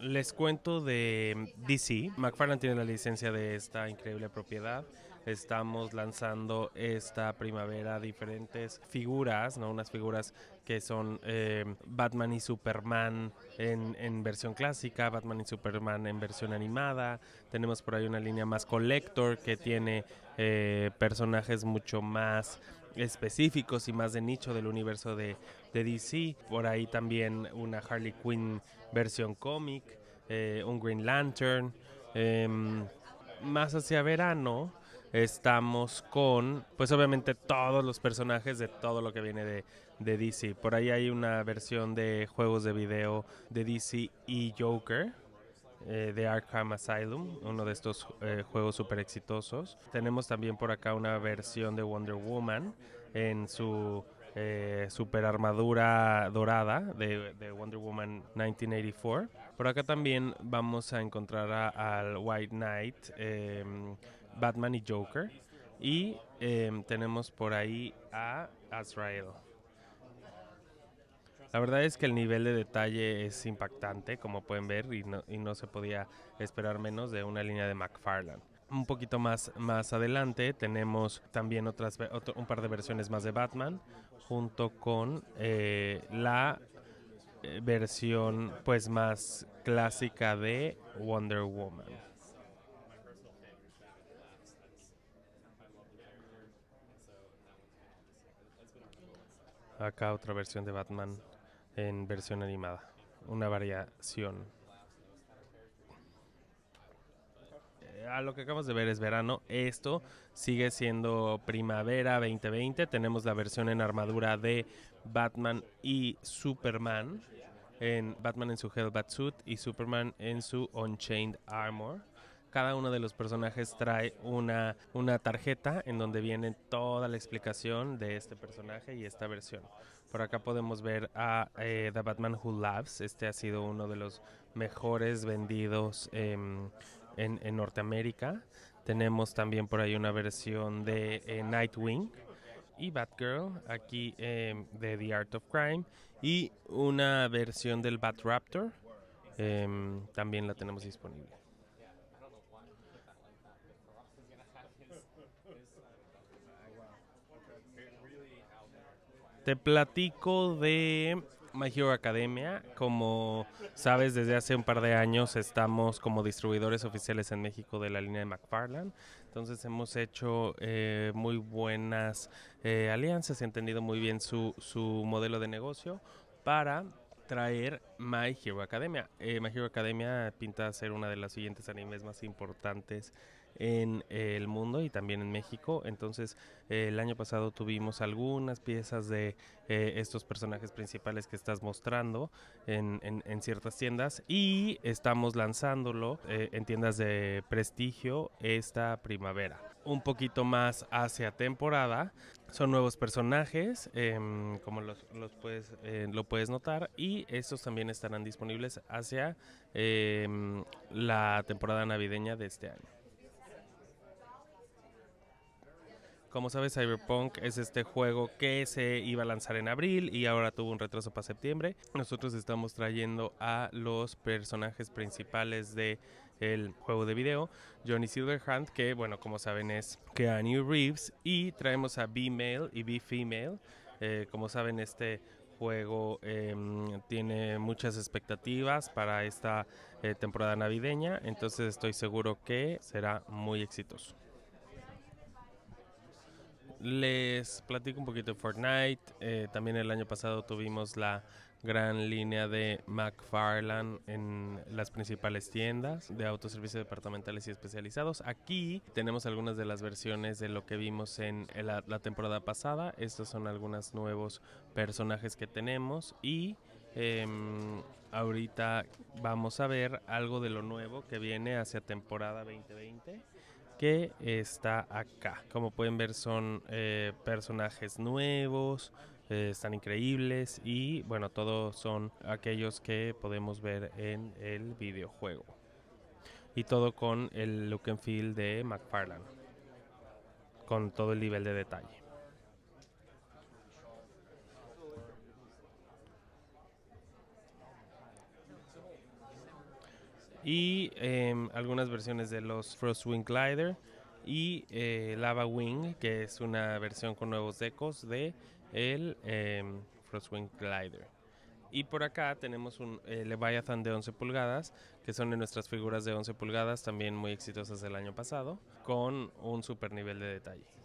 les cuento de DC. McFarland tiene la licencia de esta increíble propiedad. Estamos lanzando esta primavera diferentes figuras, ¿no? Unas figuras que son eh, Batman y Superman en, versión clásica, Batman y Superman en versión animada. Tenemos por ahí una línea más collector que tiene eh, personajes mucho más específicos y más de nicho del universo de, DC. Por ahí también una Harley Quinn versión cómic, eh, un Green Lantern. Em, más hacia verano estamos con, pues obviamente todos los personajes de todo lo que viene de, de DC. Por ahí hay una versión de juegos de video de DC y Joker The eh, de Arkham Asylum, uno de estos eh, juegos súper exitosos. Tenemos también por acá una versión de Wonder Woman en su eh, super armadura dorada de, Wonder Woman 1984. Por acá también vamos a encontrar al White Knight, em, Batman y Joker. Y em, tenemos por ahí a Azrael. La verdad es que el nivel de detalle es impactante, como pueden ver, y no, se podía esperar menos de una línea de McFarlane un poquito más, más adelante tenemos también otras, un par de versiones más de Batman junto con eh, la eh, versión pues más clásica de Wonder Woman. Acá otra versión de Batman en versión animada. Una variación. Eh, a lo que acabamos de ver es verano. Esto sigue siendo primavera 2020. Tenemos la versión en armadura de Batman y Superman. En Batman en su Hellbat Suit y Superman en su Unchained Armor cada uno de los personajes trae una, una tarjeta en donde viene toda la explicación de este personaje y esta versión. Por acá podemos ver a eh, The Batman Who Loves. Este ha sido uno de los mejores vendidos em, en, Norteamérica. Tenemos también por ahí una versión de eh, Nightwing y Batgirl, aquí em, de The Art of Crime. Y una versión del Bat Raptor. Em, también la tenemos disponible. Te platico de My Hero Academia. Como sabes, desde hace un par de años estamos como distribuidores oficiales en México de la línea de McFarland. Entonces hemos hecho eh, muy buenas eh, alianzas, he entendido muy bien su, modelo de negocio para traer My Hero Academia. Eh, My Hero Academia pinta ser una de las siguientes animes más importantes en el mundo y también en México. Entonces, eh, el año pasado tuvimos algunas piezas de eh, estos personajes principales que estás mostrando en, ciertas tiendas y estamos lanzándolo eh, en tiendas de prestigio esta primavera. Un poquito más hacia temporada. Son nuevos personajes, em, como los, puedes, lo puedes notar, y estos también estarán disponibles hacia em, la temporada navideña de este año. Como sabes, Cyberpunk es este juego que se iba a lanzar en abril y ahora tuvo un retraso para septiembre. Nosotros estamos trayendo a los personajes principales de el juego de video, Johnny Silverhand, que bueno, como saben es Keanu Reeves y traemos a B-Male y B-Female. Eh, como saben, este juego em, tiene muchas expectativas para esta eh, temporada navideña, entonces estoy seguro que será muy exitoso les platico un poquito de Fortnite. Eh, también el año pasado tuvimos la gran línea de McFarland en las principales tiendas de autoservicios departamentales y especializados. Aquí tenemos algunas de las versiones de lo que vimos en la, temporada pasada. Estos son algunos nuevos personajes que tenemos y em, ahorita vamos a ver algo de lo nuevo que viene hacia temporada 2020 que está acá. Como pueden ver son eh, personajes nuevos, eh, están increíbles y bueno, todos son aquellos que podemos ver en el videojuego. Y todo con el look and feel de McFarlane, con todo el nivel de detalle. y em, algunas versiones de los Frostwing Glider y eh, Lava Wing, que es una versión con nuevos decos de el em, Frostwing Glider. Y por acá tenemos un eh, Leviathan de 11 pulgadas, que son de nuestras figuras de 11 pulgadas, también muy exitosas del año pasado, con un super nivel de detalle.